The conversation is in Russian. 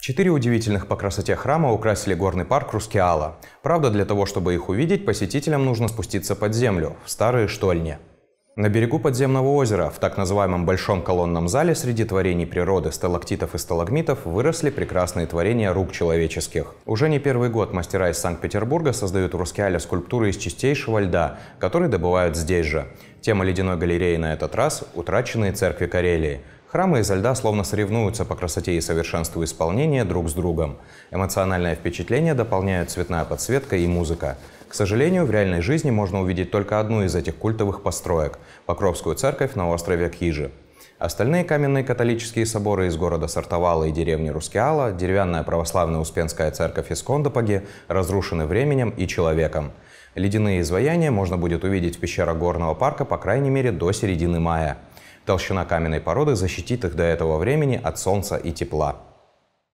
Четыре удивительных по красоте храма украсили горный парк Рускеала. Правда, для того, чтобы их увидеть, посетителям нужно спуститься под землю, в старые штольни. На берегу подземного озера, в так называемом Большом колонном зале среди творений природы, сталактитов и сталагмитов выросли прекрасные творения рук человеческих. Уже не первый год мастера из Санкт-Петербурга создают в Рускеале скульптуры из чистейшего льда, которые добывают здесь же. Тема ледяной галереи на этот раз – утраченные церкви Карелии – Храмы изо льда словно соревнуются по красоте и совершенству исполнения друг с другом. Эмоциональное впечатление дополняют цветная подсветка и музыка. К сожалению, в реальной жизни можно увидеть только одну из этих культовых построек – Покровскую церковь на острове Кхижи. Остальные каменные католические соборы из города Сартовала и деревни Рускеала, деревянная православная Успенская церковь из Кондопаги разрушены временем и человеком. Ледяные изваяния можно будет увидеть в пещерах горного парка по крайней мере до середины мая – Толщина каменной породы защитит их до этого времени от солнца и тепла.